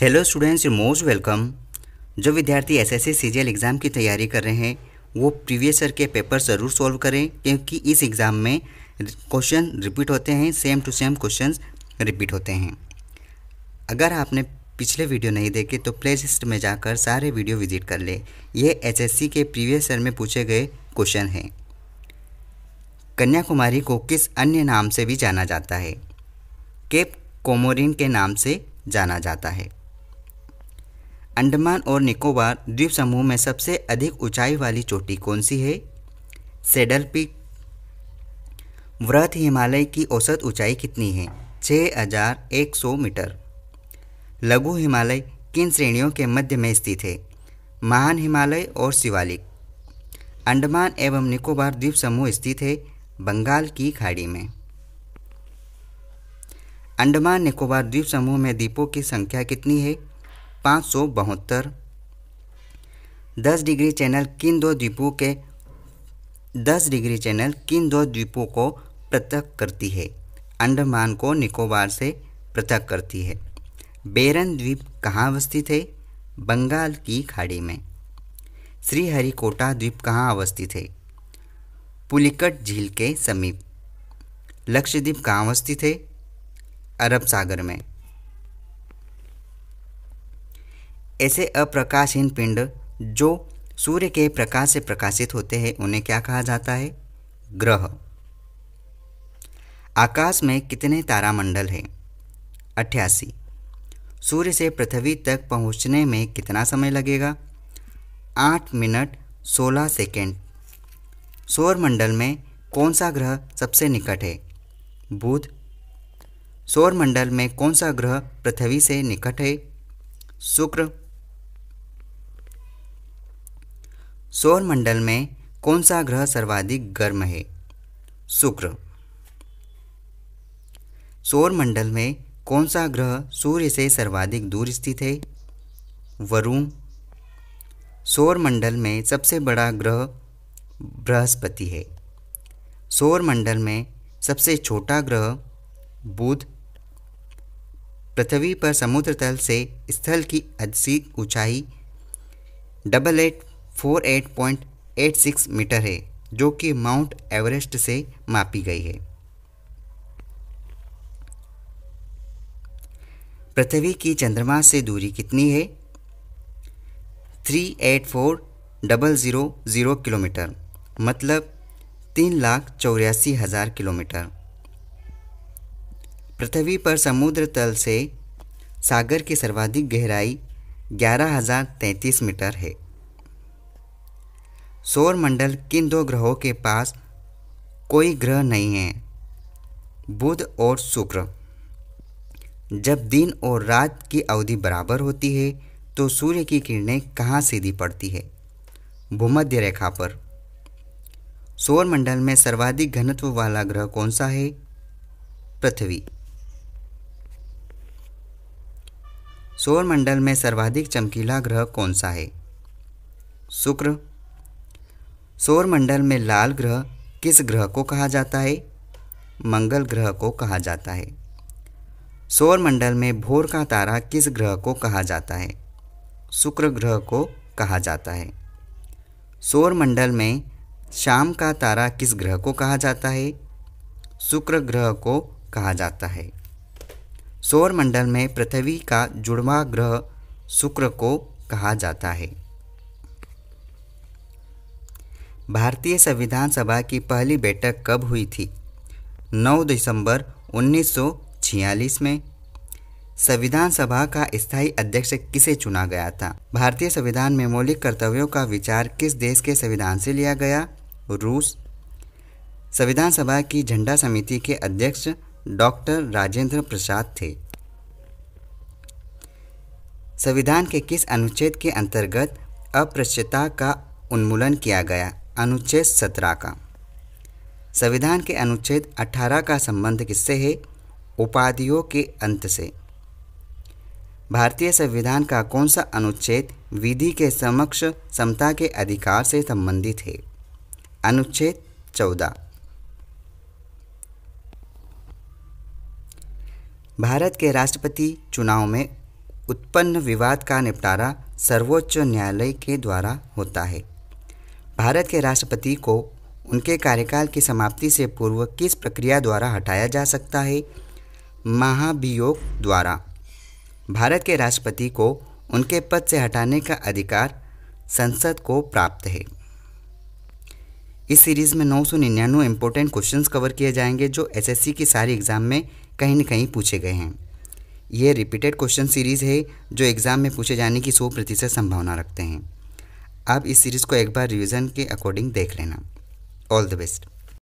hello students you most welcome जो विद्यार्थी S S CGL exam की तैयारी कर रहे हैं वो प्रीवियस ईयर के पेपर ज़रूर सॉल्व करें क्योंकि इस एग्ज़ाम में क्वेश्चन रिपीट होते हैं same to same question repeat होते हैं अगर आपने पिछले वीडियो नहीं देखे तो प्ले लिस्ट में जाकर सारे वीडियो विजिट कर ले ये एसएससी के प्रीवियस ईयर में पूछे गए क्वेश्चन हैं कन्याकुमारी को किस अन्य नाम से भी जाना जाता है केप कोमोरिन के नाम से जाना जाता है अंडमान और निकोबार द्वीप समूह में सबसे अधिक ऊंचाई वाली चोटी कौन सी है सेडल पीक व्रत हिमालय की औसत ऊंचाई कितनी है 6,100 मीटर लघु हिमालय किन श्रेणियों के मध्य में स्थित है महान हिमालय और शिवालिक अंडमान एवं निकोबार द्वीप समूह स्थित है बंगाल की खाड़ी में अंडमान निकोबार द्वीप समूह में द्वीपों की संख्या कितनी है पाँच सौ बहत्तर दस डिग्री चैनल किन दो द्वीपों के दस डिग्री चैनल किन दो द्वीपों को पृथक करती है अंडमान को निकोबार से पृथक करती है बेरन द्वीप कहाँ अवस्थित है बंगाल की खाड़ी में श्रीहरिकोटा द्वीप कहाँ अवस्थित है पुलिकट झील के समीप लक्षद्वीप कहाँ अवस्थित है अरब सागर में ऐसे अप्रकाशहीन पिंड जो सूर्य के प्रकाश से प्रकाशित होते हैं उन्हें क्या कहा जाता है ग्रह आकाश में कितने तारामंडल हैं अट्ठासी सूर्य से पृथ्वी तक पहुंचने में कितना समय लगेगा आठ मिनट सोलह सेकेंड सौरमंडल में कौन सा ग्रह सबसे निकट है बुध सौरमंडल में कौन सा ग्रह पृथ्वी से निकट है शुक्र सौर मंडल में कौन सा ग्रह सर्वाधिक गर्म है शुक्र सौर मंडल में कौन सा ग्रह सूर्य से सर्वाधिक दूर स्थित है वरुण सौर मंडल में सबसे बड़ा ग्रह बृहस्पति है सौर मंडल में सबसे छोटा ग्रह बुध पृथ्वी पर समुद्र तल से स्थल की अधिक ऊंचाई डबल एट 48.86 मीटर है जो कि माउंट एवरेस्ट से मापी गई है पृथ्वी की चंद्रमा से दूरी कितनी है three eight four double zero zero kilometre मतलब तीन लाख चौरासी हज़ार किलोमीटर पृथ्वी पर समुद्र तल से सागर की सर्वाधिक गहराई ग्यारह हज़ार तैंतीस मीटर है सौर मंडल किन दो ग्रहों के पास कोई ग्रह नहीं है बुध और शुक्र जब दिन और रात की अवधि बराबर होती है तो सूर्य की किरणें कहाँ सीधी पड़ती है भूमध्य रेखा पर सौर मंडल में सर्वाधिक घनत्व वाला ग्रह कौन सा है पृथ्वी सौर मंडल में सर्वाधिक चमकीला ग्रह कौन सा है शुक्र सौरमंडल में लाल ग्रह किस ग्रह को कहा जाता है मंगल ग्रह को कहा जाता है सौरमंडल में भोर का तारा किस ग्रह को कहा जाता है शुक्र ग्रह को कहा जाता है सौरमंडल में शाम का तारा किस ग्रह को कहा जाता है शुक्र ग्रह को कहा जाता है सौरमंडल में पृथ्वी का जुड़वा ग्रह शुक्र को कहा जाता है भारतीय संविधान सभा की पहली बैठक कब हुई थी 9 दिसंबर 1946 में संविधान सभा का स्थायी अध्यक्ष किसे चुना गया था भारतीय संविधान में मौलिक कर्तव्यों का विचार किस देश के संविधान से लिया गया रूस संविधान सभा की झंडा समिति के अध्यक्ष डॉक्टर राजेंद्र प्रसाद थे संविधान के किस अनुच्छेद के अंतर्गत अप्रश्यता का उन्मूलन किया गया अनुच्छेद सत्रह का संविधान के अनुच्छेद अठारह का संबंध किससे है उपाधियों के अंत से भारतीय संविधान का कौन सा अनुच्छेद विधि के समक्ष समता के अधिकार से संबंधित है अनुच्छेद चौदह भारत के राष्ट्रपति चुनाव में उत्पन्न विवाद का निपटारा सर्वोच्च न्यायालय के द्वारा होता है भारत के राष्ट्रपति को उनके कार्यकाल की समाप्ति से पूर्व किस प्रक्रिया द्वारा हटाया जा सकता है महाभियोग द्वारा भारत के राष्ट्रपति को उनके पद से हटाने का अधिकार संसद को प्राप्त है इस सीरीज़ में नौ सौ निन्यानवे इंपॉर्टेंट क्वेश्चन कवर किए जाएंगे जो एसएससी की सारी एग्ज़ाम में कहीं न कहीं पूछे गए हैं ये रिपीटेड क्वेश्चन सीरीज़ है जो एग्ज़ाम में पूछे जाने की सौ प्रतिशत संभावना रखते हैं आप इस सीरीज़ को एक बार रिविज़न के अकॉर्डिंग देख लेना ऑल द बेस्ट